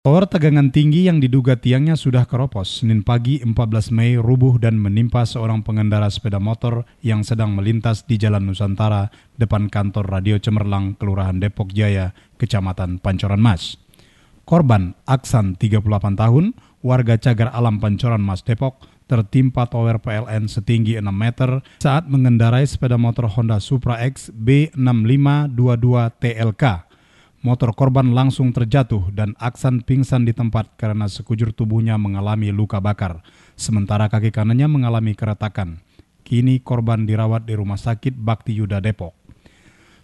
Tower tegangan tinggi yang diduga tiangnya sudah keropos Senin pagi 14 Mei rubuh dan menimpa seorang pengendara sepeda motor yang sedang melintas di Jalan Nusantara depan kantor Radio Cemerlang, Kelurahan Depok Jaya, Kecamatan Pancoran Mas. Korban, Aksan 38 tahun, warga Cagar Alam Pancoran Mas Depok, tertimpa tower PLN setinggi 6 meter saat mengendarai sepeda motor Honda Supra X B6522 TLK Motor korban langsung terjatuh dan Aksan pingsan di tempat karena sekujur tubuhnya mengalami luka bakar, sementara kaki kanannya mengalami keretakan. Kini korban dirawat di Rumah Sakit Bakti Yuda Depok.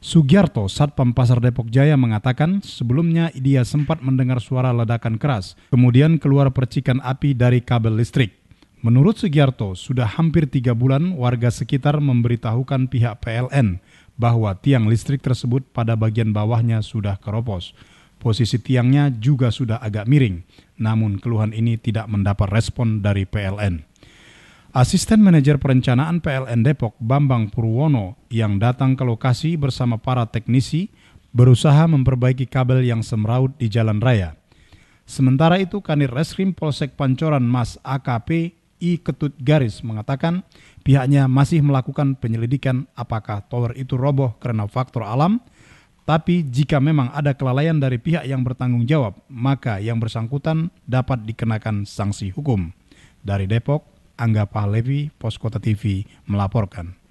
Sugiarto, Satpam Pasar Depok Jaya mengatakan sebelumnya dia sempat mendengar suara ledakan keras, kemudian keluar percikan api dari kabel listrik. Menurut Sugiarto, sudah hampir tiga bulan warga sekitar memberitahukan pihak PLN bahwa tiang listrik tersebut pada bagian bawahnya sudah keropos. Posisi tiangnya juga sudah agak miring, namun keluhan ini tidak mendapat respon dari PLN. Asisten Manajer Perencanaan PLN Depok, Bambang Purwono, yang datang ke lokasi bersama para teknisi, berusaha memperbaiki kabel yang semraut di jalan raya. Sementara itu, Kanir Reskrim Polsek Pancoran Mas AKP I. Ketut Garis mengatakan pihaknya masih melakukan penyelidikan apakah tower itu roboh karena faktor alam, tapi jika memang ada kelalaian dari pihak yang bertanggung jawab, maka yang bersangkutan dapat dikenakan sanksi hukum. Dari Depok, Angga Pahlevi, Poskota TV melaporkan.